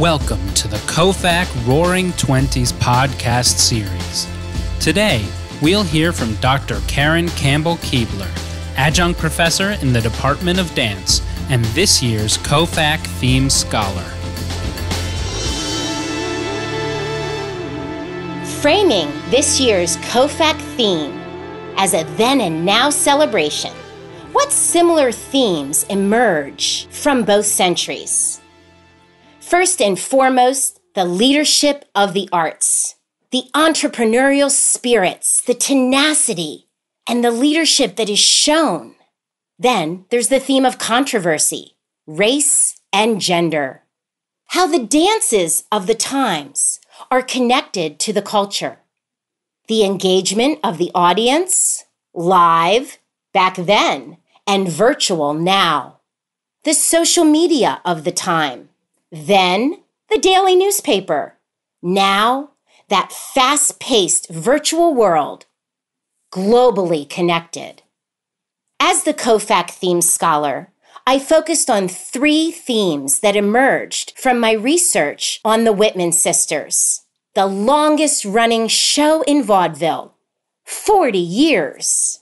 Welcome to the Kofac Roaring Twenties podcast series. Today, we'll hear from Dr. Karen Campbell Keebler, adjunct professor in the Department of Dance and this year's Kofac Theme Scholar. Framing this year's Kofac theme as a then and now celebration, what similar themes emerge from both centuries? First and foremost, the leadership of the arts, the entrepreneurial spirits, the tenacity, and the leadership that is shown. Then there's the theme of controversy, race, and gender. How the dances of the times are connected to the culture. The engagement of the audience, live back then, and virtual now. The social media of the time then the daily newspaper. Now that fast paced virtual world, globally connected. As the COFAC theme scholar, I focused on three themes that emerged from my research on the Whitman sisters, the longest running show in vaudeville 40 years.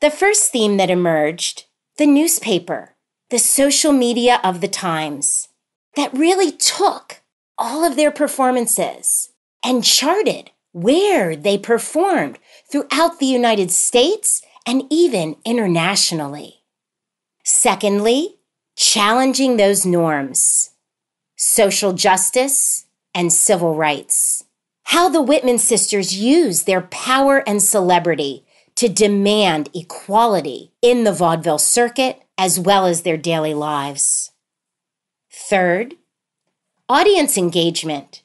The first theme that emerged the newspaper, the social media of the times, that really took all of their performances and charted where they performed throughout the United States and even internationally. Secondly, challenging those norms, social justice, and civil rights. How the Whitman sisters used their power and celebrity to demand equality in the vaudeville circuit as well as their daily lives. Third, audience engagement.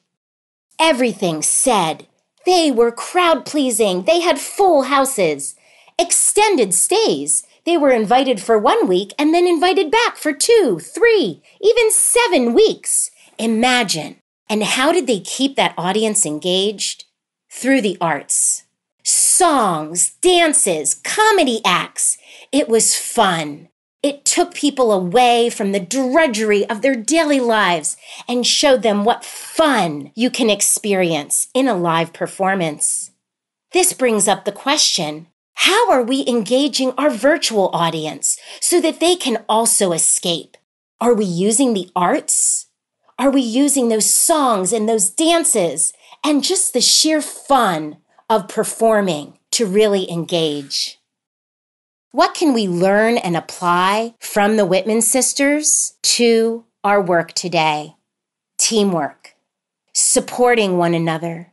Everything said. They were crowd pleasing. They had full houses. Extended stays. They were invited for one week and then invited back for two, three, even seven weeks. Imagine. And how did they keep that audience engaged? Through the arts songs, dances, comedy acts. It was fun. It took people away from the drudgery of their daily lives and showed them what fun you can experience in a live performance. This brings up the question how are we engaging our virtual audience so that they can also escape? Are we using the arts? Are we using those songs and those dances and just the sheer fun of performing to really engage? What can we learn and apply from the Whitman sisters to our work today? Teamwork, supporting one another,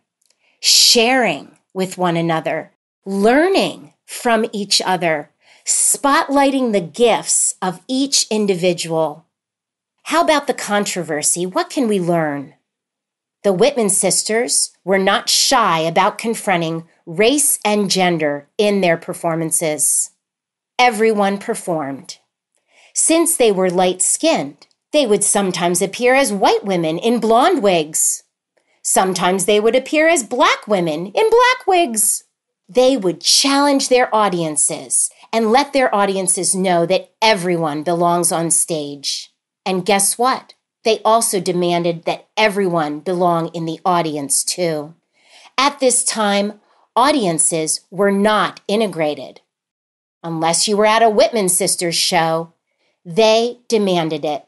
sharing with one another, learning from each other, spotlighting the gifts of each individual. How about the controversy? What can we learn? The Whitman sisters were not shy about confronting race and gender in their performances everyone performed. Since they were light skinned, they would sometimes appear as white women in blonde wigs. Sometimes they would appear as black women in black wigs. They would challenge their audiences and let their audiences know that everyone belongs on stage. And guess what? They also demanded that everyone belong in the audience too. At this time, audiences were not integrated unless you were at a Whitman Sisters show, they demanded it.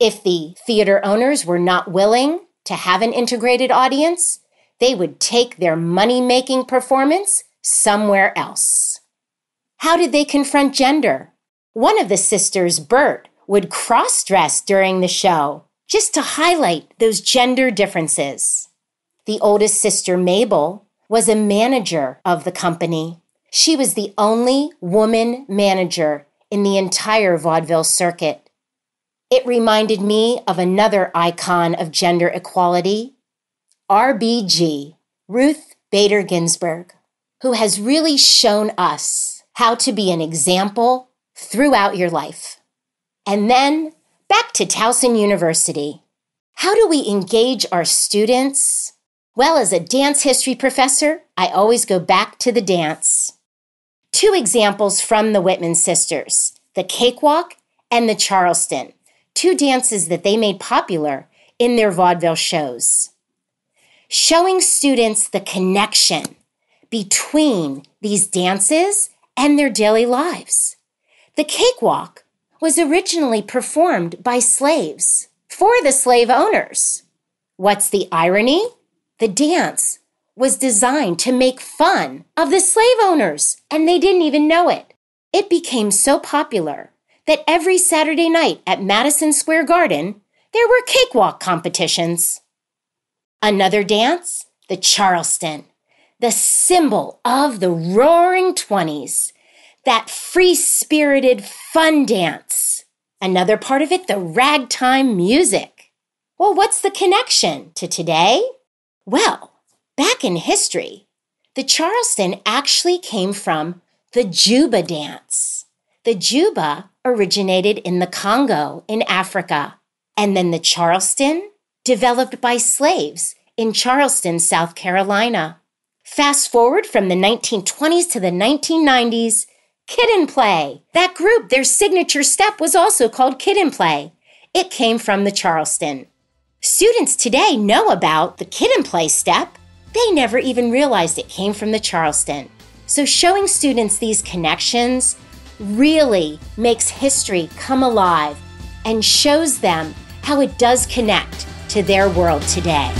If the theater owners were not willing to have an integrated audience, they would take their money making performance somewhere else. How did they confront gender? One of the sisters, Bert, would cross dress during the show just to highlight those gender differences. The oldest sister, Mabel, was a manager of the company she was the only woman manager in the entire vaudeville circuit. It reminded me of another icon of gender equality, RBG, Ruth Bader Ginsburg, who has really shown us how to be an example throughout your life. And then back to Towson University. How do we engage our students? Well, as a dance history professor, I always go back to the dance. Two examples from the Whitman sisters the cakewalk and the Charleston, two dances that they made popular in their vaudeville shows. Showing students the connection between these dances and their daily lives. The cakewalk was originally performed by slaves for the slave owners. What's the irony? The dance was designed to make fun of the slave owners, and they didn't even know it. It became so popular that every Saturday night at Madison Square Garden, there were cakewalk competitions. Another dance, the Charleston, the symbol of the roaring 20s, that free spirited fun dance. Another part of it, the ragtime music. Well, what's the connection to today? Well, back in history, the Charleston actually came from the Juba dance. The Juba originated in the Congo in Africa, and then the Charleston developed by slaves in Charleston, South Carolina. Fast forward from the 1920s to the 1990s, Kid and Play. That group, their signature step was also called Kid and Play. It came from the Charleston. Students today know about the Kid and Play step they never even realized it came from the Charleston. So showing students these connections really makes history come alive and shows them how it does connect to their world today.